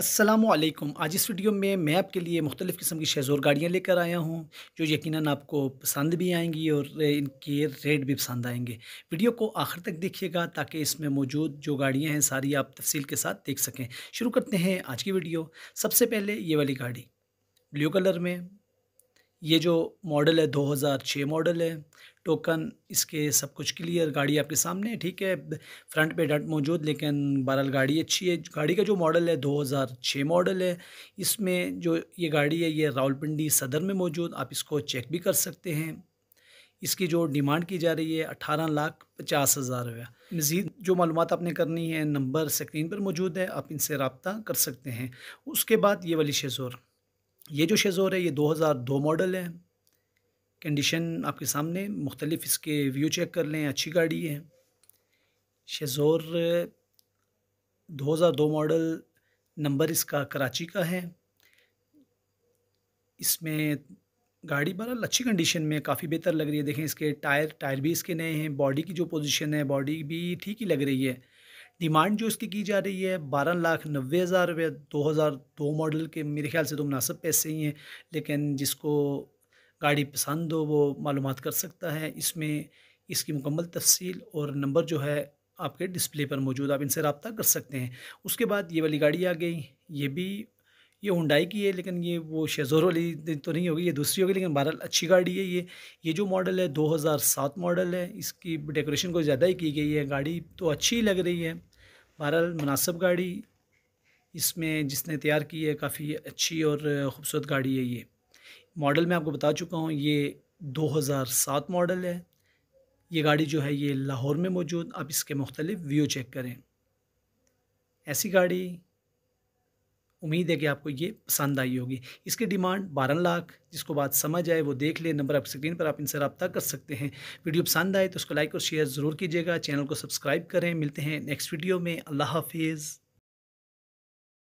असलम आज इस वीडियो में मैं आपके लिए मुख्तलिफ़ किस्म की शेज़ोर गाड़ियाँ लेकर आया हूँ जो यकीनन आपको पसंद भी आएंगी और इनके रेट भी पसंद आएंगे वीडियो को आखिर तक देखिएगा ताकि इसमें मौजूद जो गाड़ियाँ हैं सारी आप तफसील के साथ देख सकें शुरू करते हैं आज की वीडियो सबसे पहले ये वाली गाड़ी ब्लू कलर में ये जो मॉडल है छः मॉडल है टोकन इसके सब कुछ क्लियर गाड़ी आपके सामने ठीक है फ्रंट पे डट मौजूद लेकिन बहरहाल गाड़ी अच्छी है गाड़ी का जो मॉडल है 2006 मॉडल है इसमें जो ये गाड़ी है ये रावलपिंडी सदर में मौजूद आप इसको चेक भी कर सकते हैं इसकी जो डिमांड की जा रही है अठारह लाख पचास हज़ार रुपया मज़ीद जो मालूम आपने करनी है नंबर स्क्रीन पर मौजूद है आप इनसे रबता कर सकते हैं उसके बाद ये वाली शेज़ोर ये जो शेज़ोर है ये 2002 मॉडल है कंडीशन आपके सामने मुख्तलिफ इसके व्यू चेक कर लें अच्छी गाड़ी है शेजोर 2002 मॉडल नंबर इसका कराची का है इसमें गाड़ी बहरहाल अच्छी कंडीशन में काफ़ी बेहतर लग रही है देखें इसके टायर टायर भी इसके नए हैं बॉडी की जो पोजीशन है बॉडी भी ठीक ही लग रही है डिमांड जो इसकी की जा रही है बारह लाख नब्बे हज़ार रुपये दो हज़ार दो मॉडल के मेरे ख्याल से तो मुनासब पैसे ही हैं लेकिन जिसको गाड़ी पसंद हो वो मालूम कर सकता है इसमें इसकी मुकम्मल तफसील और नंबर जो है आपके डिस्प्ले पर मौजूद आप इनसे रबता कर सकते हैं उसके बाद ये वाली गाड़ी आ गई ये भी ये हुडाई की है लेकिन ये वो शेजोर वाली तो नहीं होगी ये दूसरी होगी लेकिन बहरहाल अच्छी गाड़ी है ये ये जो मॉडल है 2007 मॉडल है इसकी डेकोरेशन को ज़्यादा ही की गई है गाड़ी तो अच्छी लग रही है बहरहाल मुनासब गाड़ी इसमें जिसने तैयार की है काफ़ी अच्छी और ख़ूबसूरत गाड़ी है ये मॉडल मैं आपको बता चुका हूँ ये 2007 मॉडल है ये गाड़ी जो है ये लाहौर में मौजूद आप इसके मुख्तलिफ व्यू चेक करें ऐसी गाड़ी उम्मीद है कि आपको ये पसंद आई होगी इसकी डिमांड बारह लाख जिसको बात समझ आए वो देख ले नंबर आप स्क्रीन पर आप इनसे रबता कर सकते हैं वीडियो पसंद आए तो उसको लाइक और शेयर ज़रूर कीजिएगा चैनल को सब्सक्राइब करें मिलते हैं नेक्स्ट वीडियो में अल्लाह हाफिज़